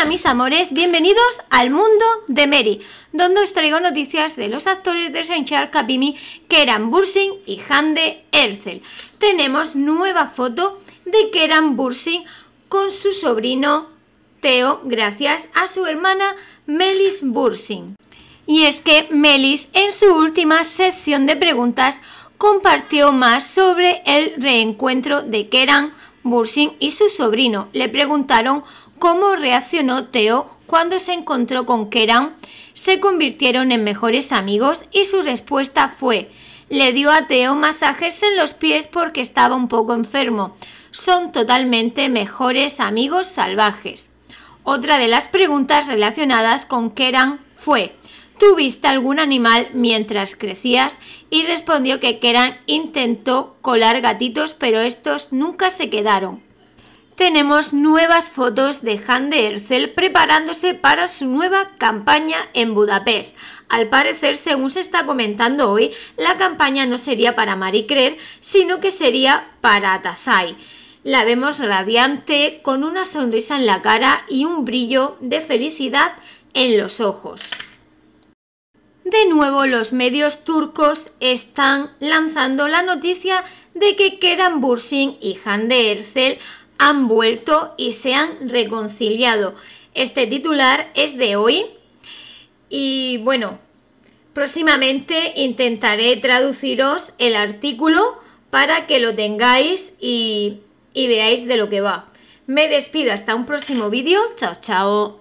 Hola mis amores, bienvenidos al mundo de Mary, donde os traigo noticias de los actores de Saint Charles que eran Bursing y Hande Erzel. Tenemos nueva foto de Keran Bursing con su sobrino Teo gracias a su hermana Melis Bursing. Y es que Melis en su última sección de preguntas compartió más sobre el reencuentro de Keran Bursin y su sobrino le preguntaron cómo reaccionó Teo cuando se encontró con Keran. Se convirtieron en mejores amigos y su respuesta fue le dio a Teo masajes en los pies porque estaba un poco enfermo. Son totalmente mejores amigos salvajes. Otra de las preguntas relacionadas con Keran fue ¿Tuviste algún animal mientras crecías? Y respondió que Keran intentó colar gatitos, pero estos nunca se quedaron. Tenemos nuevas fotos de Han de preparándose para su nueva campaña en Budapest. Al parecer, según se está comentando hoy, la campaña no sería para Marikrer, sino que sería para Atasai. La vemos radiante, con una sonrisa en la cara y un brillo de felicidad en los ojos de nuevo los medios turcos están lanzando la noticia de que Keran Bursin y de Ercel han vuelto y se han reconciliado. Este titular es de hoy y bueno, próximamente intentaré traduciros el artículo para que lo tengáis y veáis de lo que va. Me despido hasta un próximo vídeo. Chao, chao.